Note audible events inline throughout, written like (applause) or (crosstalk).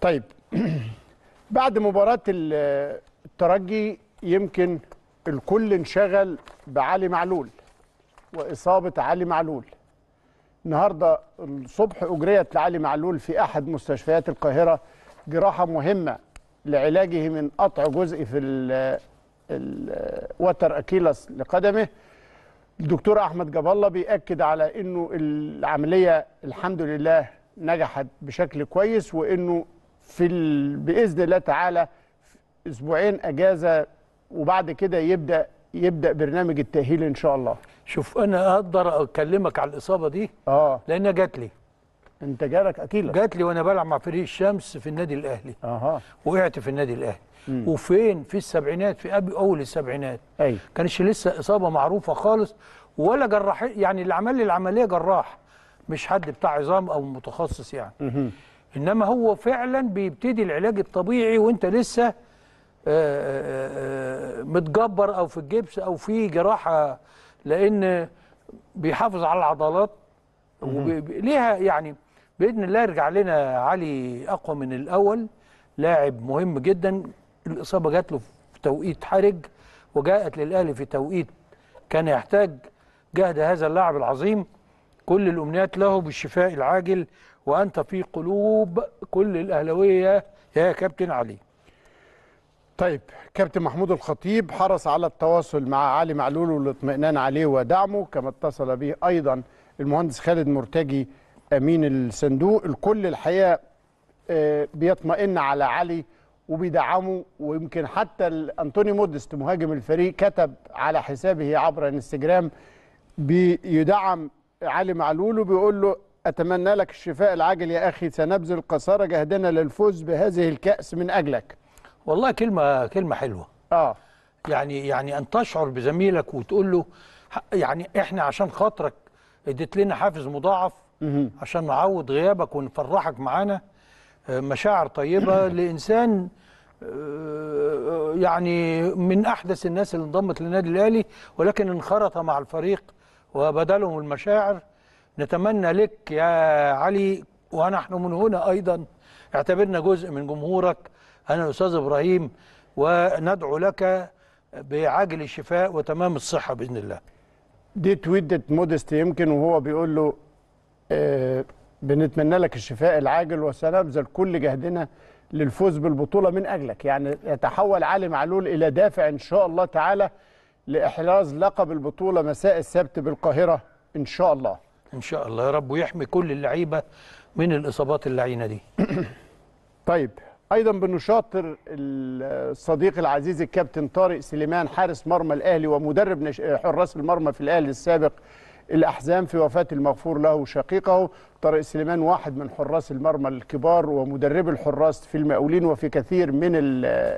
طيب (clears throat) بعد مباراة الترجي يمكن الكل انشغل بعلي معلول وإصابة علي معلول النهاردة الصبح أجريت لعلي معلول في أحد مستشفيات القاهرة جراحة مهمة لعلاجه من قطع جزء في الوتر أكيلس لقدمه الدكتور أحمد جاب الله بيأكد على أنه العملية الحمد لله نجحت بشكل كويس وأنه في ال... باذن الله تعالى اسبوعين اجازه وبعد كده يبدا يبدا برنامج التاهيل ان شاء الله شوف انا اقدر اكلمك على الاصابه دي اه لانها جات لي انت جالك اكيد جات لي وانا بلعب مع فريق الشمس في النادي الاهلي اها وقعت في النادي الاهلي مم. وفين في السبعينات في قبل اول السبعينات ايوه كانش لسه اصابه معروفه خالص ولا جراح يعني اللي عمل لي العمليه جراح مش حد بتاع عظام او متخصص يعني مم. إنما هو فعلا بيبتدي العلاج الطبيعي وأنت لسه آه، آه، آه، متجبر أو في الجبس أو في جراحة لأن بيحافظ على العضلات وليها يعني بإذن الله يرجع لنا علي أقوى من الأول لاعب مهم جدا الإصابة جات له في توقيت حرج وجاءت للأهلي في توقيت كان يحتاج جهد هذا اللاعب العظيم كل الأمنيات له بالشفاء العاجل وأنت في قلوب كل الاهلاويه يا كابتن علي طيب كابتن محمود الخطيب حرص على التواصل مع علي معلول والاطمئنان عليه ودعمه كما اتصل به أيضا المهندس خالد مرتجي أمين الصندوق الكل الحقيقة آه، بيطمئن على علي وبيدعمه ويمكن حتى انطوني مودست مهاجم الفريق كتب على حسابه عبر انستجرام بيدعم علي معلول وبيقول له أتمنى لك الشفاء العاجل يا أخي سنبذل قصارى جهدنا للفوز بهذه الكأس من أجلك والله كلمة كلمة حلوة آه يعني يعني أن تشعر بزميلك وتقول له يعني إحنا عشان خاطرك اديت لنا حافز مضاعف عشان نعوض غيابك ونفرحك معانا آه، مشاعر طيبة (coughs) لإنسان آه، آه، يعني من أحدث الناس اللي انضمت للنادي الأهلي ولكن انخرط مع الفريق وبدلهم المشاعر نتمنى لك يا علي ونحن من هنا أيضا اعتبرنا جزء من جمهورك أنا الأستاذ إبراهيم وندعو لك بعاجل الشفاء وتمام الصحة بإذن الله دي تويدة مودست يمكن وهو بيقول له آه بنتمنى لك الشفاء العاجل وسنبذل كل جهدنا للفوز بالبطولة من أجلك يعني يتحول علي معلول إلى دافع إن شاء الله تعالى لإحراز لقب البطولة مساء السبت بالقاهرة إن شاء الله إن شاء الله يا رب ويحمي كل اللعيبة من الإصابات اللعينة دي (coughs) طيب ايضا بنشاطر الصديق العزيز الكابتن طارق سليمان حارس مرمى الاهلي ومدرب حراس المرمى في الاهلي السابق الأحزام في وفاه المغفور له شقيقه طارق سليمان واحد من حراس المرمى الكبار ومدرب الحراس في المقاولين وفي كثير من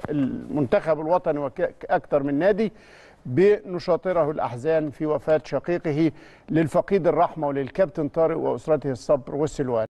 المنتخب الوطني واكثر من نادي بنشاطره الأحزان في وفاة شقيقه للفقيد الرحمة وللكابتن طارق وأسرته الصبر والسلوان